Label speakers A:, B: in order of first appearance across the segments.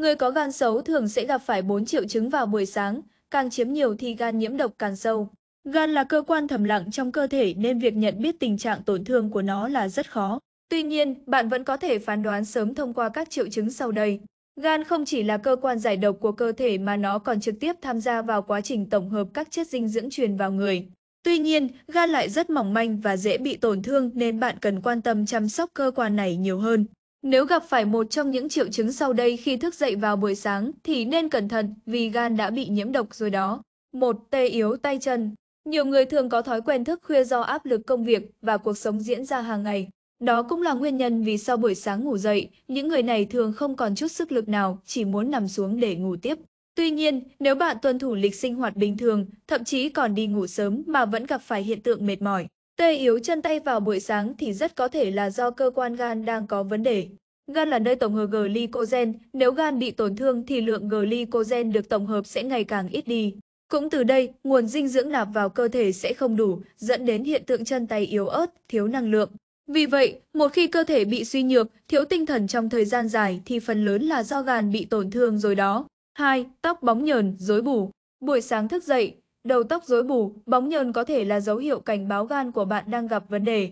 A: Người có gan xấu thường sẽ gặp phải 4 triệu chứng vào buổi sáng, càng chiếm nhiều thì gan nhiễm độc càng sâu. Gan là cơ quan thầm lặng trong cơ thể nên việc nhận biết tình trạng tổn thương của nó là rất khó. Tuy nhiên, bạn vẫn có thể phán đoán sớm thông qua các triệu chứng sau đây. Gan không chỉ là cơ quan giải độc của cơ thể mà nó còn trực tiếp tham gia vào quá trình tổng hợp các chất dinh dưỡng truyền vào người. Tuy nhiên, gan lại rất mỏng manh và dễ bị tổn thương nên bạn cần quan tâm chăm sóc cơ quan này nhiều hơn. Nếu gặp phải một trong những triệu chứng sau đây khi thức dậy vào buổi sáng thì nên cẩn thận vì gan đã bị nhiễm độc rồi đó. Một Tê yếu tay chân Nhiều người thường có thói quen thức khuya do áp lực công việc và cuộc sống diễn ra hàng ngày. Đó cũng là nguyên nhân vì sau buổi sáng ngủ dậy, những người này thường không còn chút sức lực nào, chỉ muốn nằm xuống để ngủ tiếp. Tuy nhiên, nếu bạn tuân thủ lịch sinh hoạt bình thường, thậm chí còn đi ngủ sớm mà vẫn gặp phải hiện tượng mệt mỏi, tê yếu chân tay vào buổi sáng thì rất có thể là do cơ quan gan đang có vấn đề. Gan là nơi tổng hợp glycogen, nếu gan bị tổn thương thì lượng glycogen được tổng hợp sẽ ngày càng ít đi. Cũng từ đây, nguồn dinh dưỡng nạp vào cơ thể sẽ không đủ, dẫn đến hiện tượng chân tay yếu ớt, thiếu năng lượng. Vì vậy, một khi cơ thể bị suy nhược, thiếu tinh thần trong thời gian dài thì phần lớn là do gan bị tổn thương rồi đó. 2. Tóc bóng nhờn, rối bù. Buổi sáng thức dậy, đầu tóc rối bù, bóng nhờn có thể là dấu hiệu cảnh báo gan của bạn đang gặp vấn đề.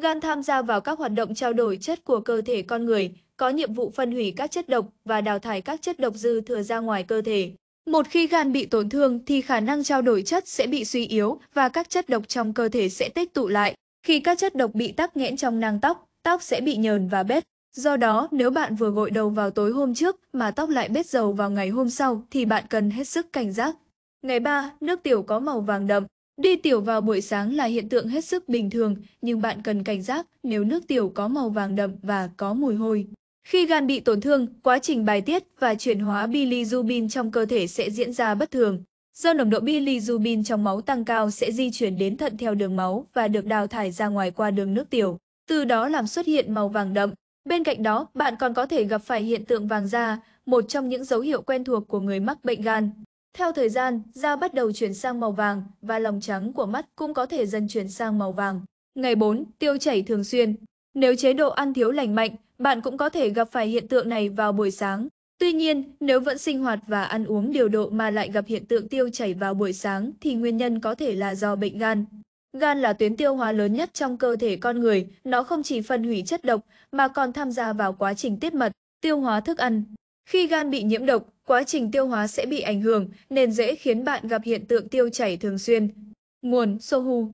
A: Gan tham gia vào các hoạt động trao đổi chất của cơ thể con người, có nhiệm vụ phân hủy các chất độc và đào thải các chất độc dư thừa ra ngoài cơ thể. Một khi gan bị tổn thương thì khả năng trao đổi chất sẽ bị suy yếu và các chất độc trong cơ thể sẽ tích tụ lại. Khi các chất độc bị tắc nghẽn trong nang tóc, tóc sẽ bị nhờn và bết. Do đó, nếu bạn vừa gội đầu vào tối hôm trước mà tóc lại bết dầu vào ngày hôm sau thì bạn cần hết sức cảnh giác. Ngày 3, nước tiểu có màu vàng đậm. Đi tiểu vào buổi sáng là hiện tượng hết sức bình thường, nhưng bạn cần cảnh giác nếu nước tiểu có màu vàng đậm và có mùi hôi. Khi gan bị tổn thương, quá trình bài tiết và chuyển hóa bilirubin trong cơ thể sẽ diễn ra bất thường. Do nồng độ bilirubin trong máu tăng cao sẽ di chuyển đến thận theo đường máu và được đào thải ra ngoài qua đường nước tiểu, từ đó làm xuất hiện màu vàng đậm. Bên cạnh đó, bạn còn có thể gặp phải hiện tượng vàng da, một trong những dấu hiệu quen thuộc của người mắc bệnh gan. Theo thời gian, da bắt đầu chuyển sang màu vàng và lòng trắng của mắt cũng có thể dần chuyển sang màu vàng. Ngày 4. Tiêu chảy thường xuyên Nếu chế độ ăn thiếu lành mạnh, bạn cũng có thể gặp phải hiện tượng này vào buổi sáng. Tuy nhiên, nếu vẫn sinh hoạt và ăn uống điều độ mà lại gặp hiện tượng tiêu chảy vào buổi sáng thì nguyên nhân có thể là do bệnh gan. Gan là tuyến tiêu hóa lớn nhất trong cơ thể con người, nó không chỉ phân hủy chất độc mà còn tham gia vào quá trình tiết mật, tiêu hóa thức ăn. Khi gan bị nhiễm độc, quá trình tiêu hóa sẽ bị ảnh hưởng nên dễ khiến bạn gặp hiện tượng tiêu chảy thường xuyên. Nguồn Sohu